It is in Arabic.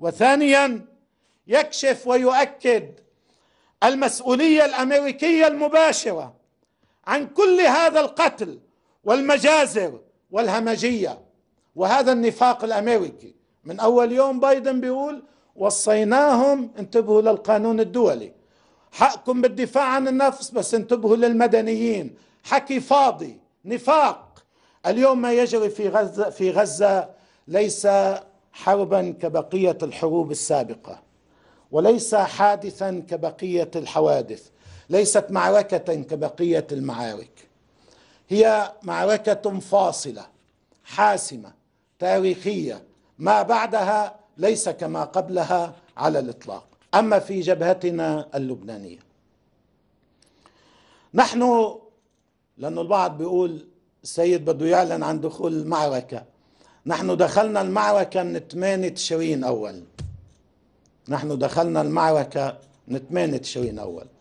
وثانيا يكشف ويؤكد المسؤوليه الامريكيه المباشره عن كل هذا القتل والمجازر والهمجيه وهذا النفاق الامريكي من اول يوم بايدن بيقول وصيناهم انتبهوا للقانون الدولي حقكم بالدفاع عن النفس بس انتبهوا للمدنيين حكي فاضي نفاق اليوم ما يجري في غزه في غزه ليس حربا كبقيه الحروب السابقه وليس حادثا كبقيه الحوادث ليست معركه كبقيه المعارك هي معركه فاصله حاسمه تاريخيه ما بعدها ليس كما قبلها على الاطلاق اما في جبهتنا اللبنانيه نحن لأن البعض بيقول السيد بده يعلن عن دخول المعركة نحن دخلنا المعركة من 8 تشرين أول نحن دخلنا المعركة من 8 تشرين أول